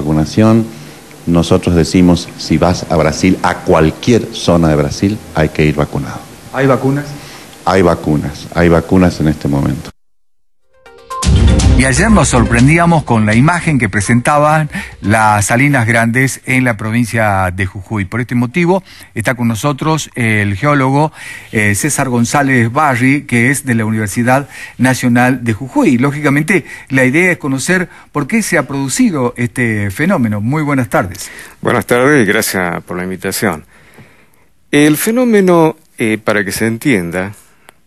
vacunación. Nosotros decimos, si vas a Brasil, a cualquier zona de Brasil, hay que ir vacunado. ¿Hay vacunas? Hay vacunas, hay vacunas en este momento. Y ayer nos sorprendíamos con la imagen que presentaban las Salinas Grandes en la provincia de Jujuy. Por este motivo está con nosotros el geólogo eh, César González Barri, que es de la Universidad Nacional de Jujuy. Lógicamente, la idea es conocer por qué se ha producido este fenómeno. Muy buenas tardes. Buenas tardes y gracias por la invitación. El fenómeno, eh, para que se entienda,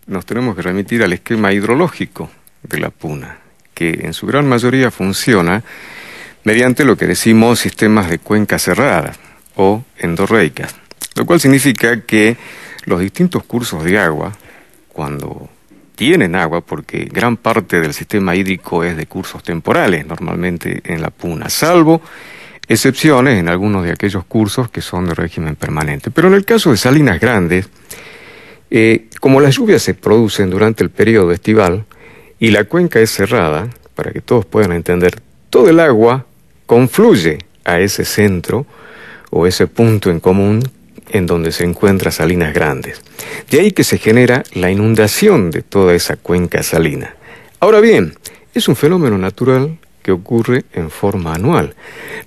nos tenemos que remitir al esquema hidrológico de la puna en su gran mayoría funciona mediante lo que decimos sistemas de cuenca cerrada o endorreicas, lo cual significa que los distintos cursos de agua, cuando tienen agua, porque gran parte del sistema hídrico es de cursos temporales, normalmente en la puna, salvo excepciones en algunos de aquellos cursos que son de régimen permanente. Pero en el caso de Salinas Grandes, eh, como las lluvias se producen durante el periodo estival, y la cuenca es cerrada, para que todos puedan entender, todo el agua confluye a ese centro o ese punto en común en donde se encuentran Salinas Grandes. De ahí que se genera la inundación de toda esa cuenca salina. Ahora bien, es un fenómeno natural que ocurre en forma anual.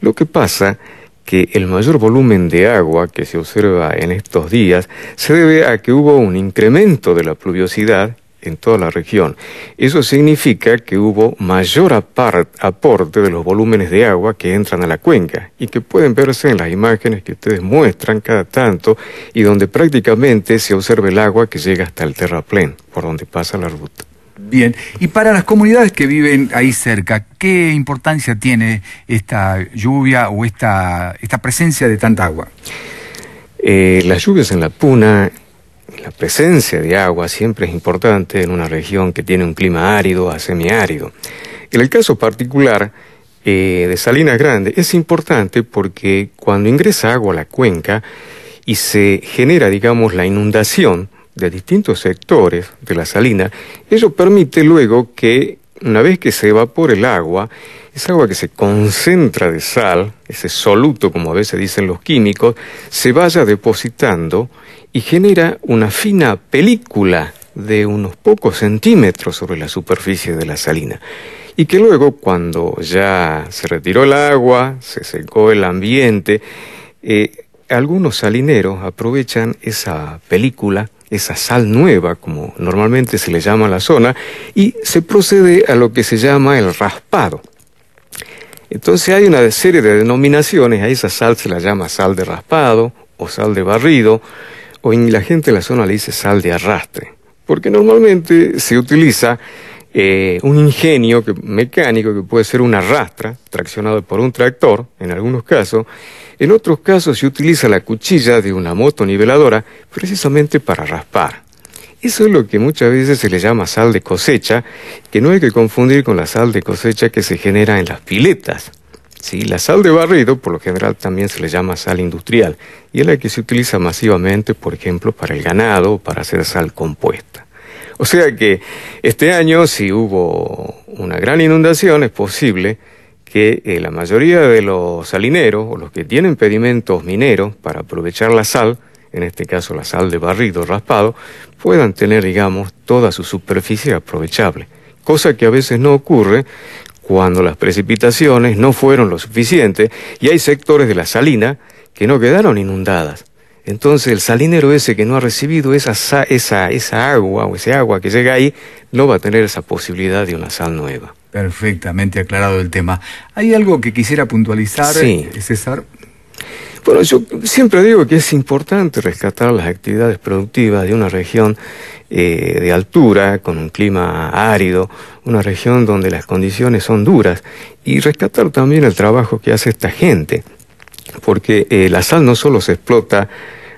Lo que pasa que el mayor volumen de agua que se observa en estos días se debe a que hubo un incremento de la pluviosidad en toda la región. Eso significa que hubo mayor aporte de los volúmenes de agua que entran a la cuenca y que pueden verse en las imágenes que ustedes muestran cada tanto y donde prácticamente se observa el agua que llega hasta el terraplén, por donde pasa la ruta. Bien, y para las comunidades que viven ahí cerca, ¿qué importancia tiene esta lluvia o esta, presencia de tanta agua? Eh, las lluvias en la Puna la presencia de agua siempre es importante en una región que tiene un clima árido a semiárido. En el caso particular eh, de Salinas Grande es importante porque cuando ingresa agua a la cuenca y se genera, digamos, la inundación de distintos sectores de la salina, eso permite luego que una vez que se evapore el agua, esa agua que se concentra de sal, ese soluto, como a veces dicen los químicos, se vaya depositando y genera una fina película de unos pocos centímetros sobre la superficie de la salina y que luego cuando ya se retiró el agua, se secó el ambiente, eh, algunos salineros aprovechan esa película, esa sal nueva, como normalmente se le llama la zona, y se procede a lo que se llama el raspado. Entonces hay una serie de denominaciones, a esa sal se la llama sal de raspado o sal de barrido, o en la gente la zona le dice sal de arrastre, porque normalmente se utiliza eh, un ingenio mecánico que puede ser una rastra, traccionado por un tractor, en algunos casos. En otros casos se utiliza la cuchilla de una moto niveladora precisamente para raspar. Eso es lo que muchas veces se le llama sal de cosecha, que no hay que confundir con la sal de cosecha que se genera en las piletas. Sí, la sal de barrido por lo general también se le llama sal industrial y es la que se utiliza masivamente, por ejemplo, para el ganado o para hacer sal compuesta. O sea que este año, si hubo una gran inundación, es posible que eh, la mayoría de los salineros o los que tienen pedimentos mineros para aprovechar la sal, en este caso la sal de barrido raspado, puedan tener, digamos, toda su superficie aprovechable, cosa que a veces no ocurre cuando las precipitaciones no fueron lo suficiente y hay sectores de la salina que no quedaron inundadas. Entonces el salinero ese que no ha recibido esa, esa, esa agua o ese agua que llega ahí, no va a tener esa posibilidad de una sal nueva. Perfectamente aclarado el tema. Hay algo que quisiera puntualizar, sí. Eh, César. Bueno, yo siempre digo que es importante rescatar las actividades productivas de una región eh, de altura, con un clima árido, una región donde las condiciones son duras, y rescatar también el trabajo que hace esta gente, porque eh, la sal no solo se explota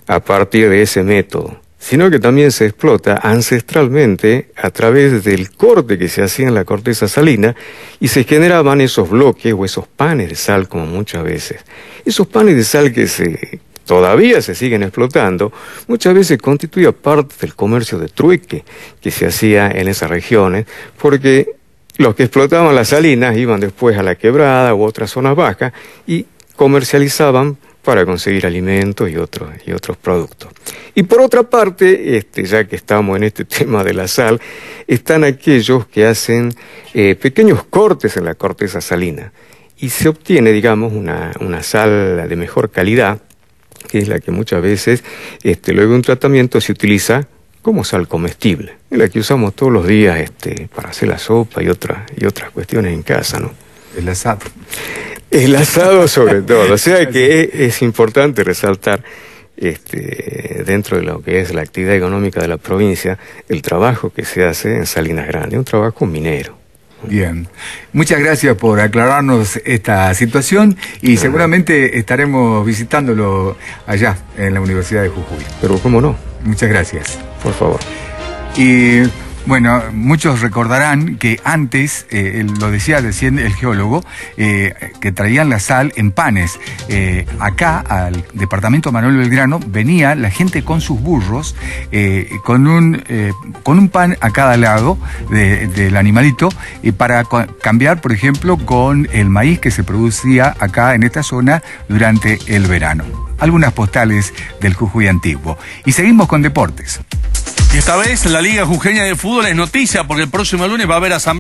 a partir de ese método, sino que también se explota ancestralmente a través del corte que se hacía en la corteza salina y se generaban esos bloques o esos panes de sal como muchas veces. Esos panes de sal que se todavía se siguen explotando, muchas veces constituía parte del comercio de trueque que se hacía en esas regiones, porque los que explotaban las salinas iban después a la quebrada u otras zonas bajas y comercializaban para conseguir alimentos y otros, y otros productos. Y por otra parte, este, ya que estamos en este tema de la sal, están aquellos que hacen eh, pequeños cortes en la corteza salina y se obtiene, digamos, una, una sal de mejor calidad, que es la que muchas veces, este, luego de un tratamiento, se utiliza como sal comestible, la que usamos todos los días este, para hacer la sopa y, otra, y otras cuestiones en casa, ¿no? La sal. El asado sobre todo. O sea que es, importante resaltar este, dentro de lo que es la actividad económica de la provincia, el trabajo que se hace en Salinas Grande, un trabajo minero. Bien, muchas gracias por aclararnos esta situación y seguramente estaremos visitándolo allá en la Universidad de Jujuy. Pero cómo no. Muchas gracias. Por favor. Y bueno, muchos recordarán que antes, eh, lo decía el geólogo, eh, que traían la sal en panes. Eh, acá, al departamento Manuel Belgrano, venía la gente con sus burros, con, un, con un pan a cada lado del animalito, para cambiar, por ejemplo, con el maíz que se producía acá en esta zona durante el verano. Algunas postales del Jujuy antiguo. Y seguimos con deportes. Esta vez la Liga Jujeña de Fútbol es noticia porque el próximo lunes va a haber asamblea.